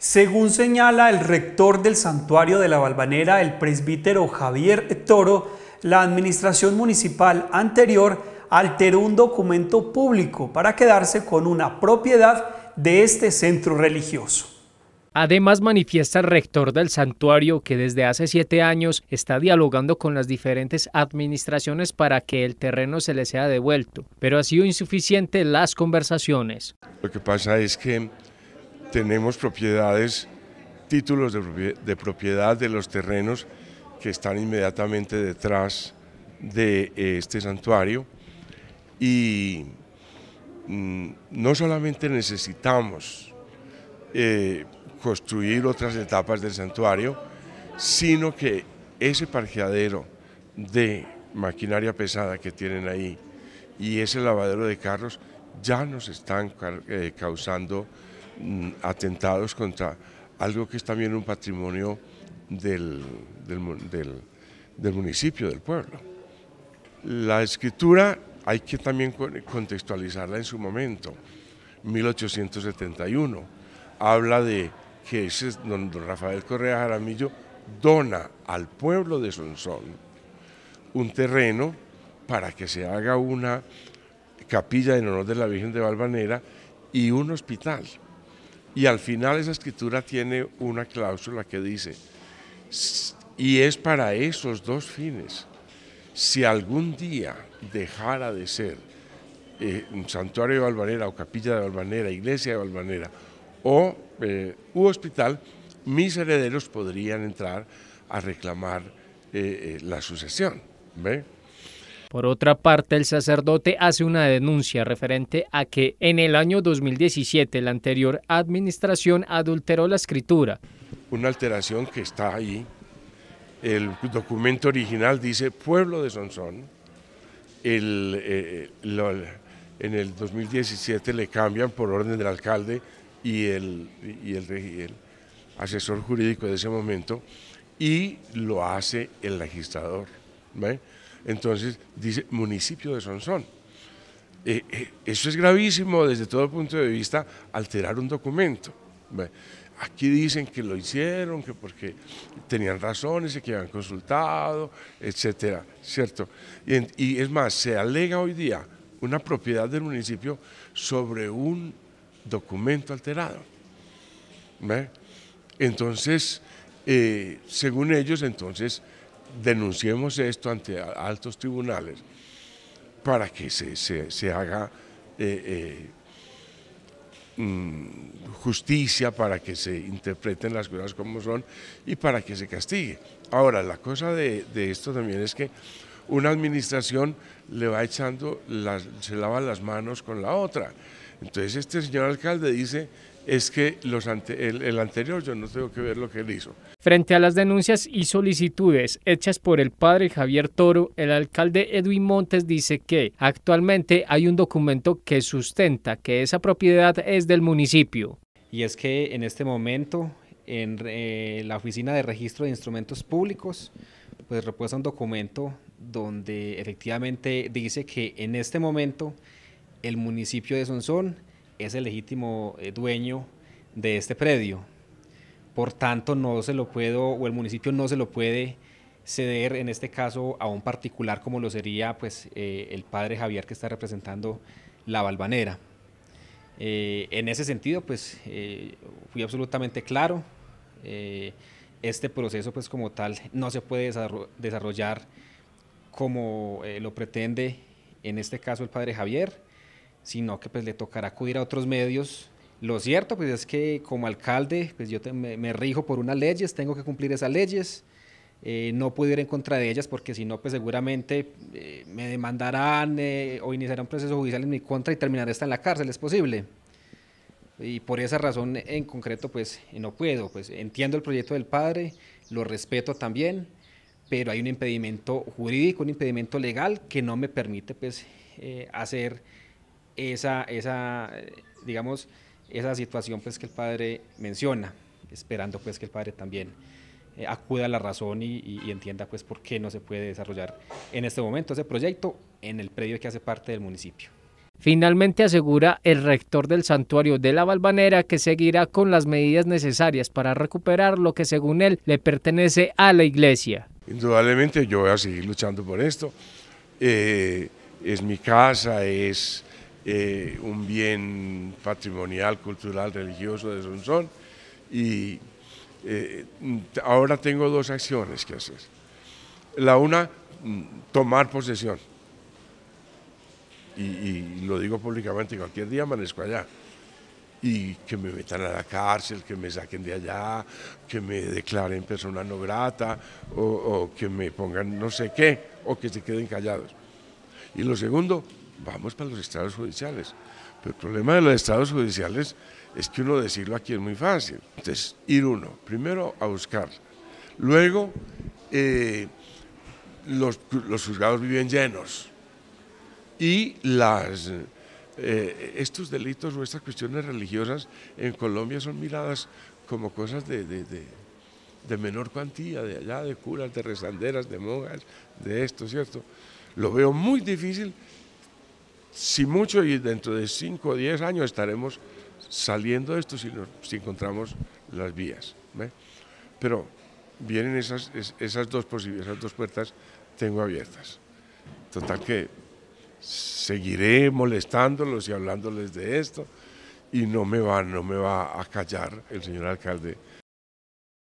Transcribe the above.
Según señala el rector del santuario de la Valvanera, el presbítero Javier Toro, la administración municipal anterior alteró un documento público para quedarse con una propiedad de este centro religioso. Además manifiesta el rector del santuario que desde hace siete años está dialogando con las diferentes administraciones para que el terreno se le sea devuelto, pero ha sido insuficiente las conversaciones. Lo que pasa es que tenemos propiedades, títulos de propiedad de los terrenos que están inmediatamente detrás de eh, este santuario y mm, no solamente necesitamos eh, construir otras etapas del santuario, sino que ese parqueadero de maquinaria pesada que tienen ahí y ese lavadero de carros ya nos están eh, causando Mm, atentados contra algo que es también un patrimonio del, municipio, del pueblo. La escritura hay que también contextualizarla en su momento. 1871 habla de que ese don Rafael Correa Jaramillo dona al pueblo de Sonsón un terreno para que se haga una capilla en honor de la Virgen de Valvanera y un hospital. Y al final esa escritura tiene una cláusula que dice, y es para esos dos fines, si algún día dejara de ser eh, un santuario de Valvanera o capilla de Valvanera, iglesia de Valvanera o eh, hospital, mis herederos podrían entrar a reclamar eh, la sucesión. ¿Ve? Por otra parte, el sacerdote hace una denuncia referente a que en el año 2017 la anterior administración adulteró la escritura. Una alteración que está ahí. El documento original dice pueblo de Sonsón. Eh, en el 2017 le cambian por orden del alcalde y el, el, asesor jurídico de ese momento y lo hace el legislador. ¿ve? entonces dice municipio de Sonsón. Eh, eh, eso es gravísimo desde todo punto de vista, alterar un documento. aquí dicen que lo hicieron, que porque tenían razones y que habían consultado, etcétera, ¿cierto? Y, es más, se alega hoy día una propiedad del municipio sobre un documento alterado. Entonces, eh, según ellos, entonces, denunciemos esto ante altos tribunales para que se, haga eh, eh, mm, justicia, para que se interpreten las cosas como son y para que se castigue. Ahora, la cosa de, de esto también es que una administración le va echando, se lava las manos con la otra. Entonces este señor alcalde dice, es que los el, anterior yo no tengo que ver lo que él hizo. Frente a las denuncias y solicitudes hechas por el padre Javier Toro, el alcalde Edwin Montes dice que actualmente hay un documento que sustenta que esa propiedad es del municipio. Y es que en este momento en la Oficina de Registro de Instrumentos Públicos pues repuesta un documento donde efectivamente dice que en este momento el municipio de Sonsón es el legítimo eh, dueño de este predio. Por tanto, no se lo puedo, o el municipio no se lo puede ceder en este caso a un particular como lo sería pues eh, el padre Javier que está representando la Balvanera. Eh, en ese sentido pues fui absolutamente claro, este proceso pues como tal no se puede desarrollar como lo pretende en este caso el padre Javier, sino que pues le tocará acudir a otros medios. Lo cierto pues es que como alcalde pues yo me, rijo por unas leyes, tengo que cumplir esas leyes, eh, no puedo ir en contra de ellas porque si no pues seguramente eh, me demandarán eh, o iniciarán un proceso judicial en mi contra y terminaré esta en la cárcel, es posible. Y por esa razón en concreto pues no puedo, pues entiendo el proyecto del padre, lo respeto también, pero hay un impedimento jurídico, un impedimento legal que no me permite pues hacer esa, esa, eh, digamos, esa situación pues que el padre menciona, esperando pues que el padre también eh, acuda a la razón y, entienda pues por qué no se puede desarrollar en este momento ese proyecto en el predio que hace parte del municipio. Finalmente asegura el rector del santuario de la Balvanera que seguirá con las medidas necesarias para recuperar lo que según él le pertenece a la iglesia. Indudablemente yo voy a seguir luchando por esto. Eh, es mi casa, es eh, un bien patrimonial, cultural, religioso de Sonsón. Y eh, ahora tengo dos acciones que hacer. La una, mm, tomar posesión. Y, lo digo públicamente, cualquier día amanezco allá y que me metan a la cárcel, que me saquen de allá, que me declaren persona no grata o, o, que me pongan no sé qué o que se queden callados. Y lo segundo, vamos para los estados judiciales. Pero el problema de los estados judiciales es que uno decirlo aquí es muy fácil. Entonces, ir uno, primero a buscar. Luego, eh, los, juzgados viven llenos. Y las, eh, estos delitos o estas cuestiones religiosas en Colombia son miradas como cosas de, de, menor cuantía, de allá, de curas, de rezanderas, de mogas... de esto, ¿cierto? Lo veo muy difícil si mucho y dentro de 5 o 10 años estaremos saliendo de esto si, encontramos las vías. Pero vienen esas, esas, dos esas dos puertas, tengo abiertas. Total que seguiré molestándolos y hablándoles de esto y no me va, no me va a callar el señor alcalde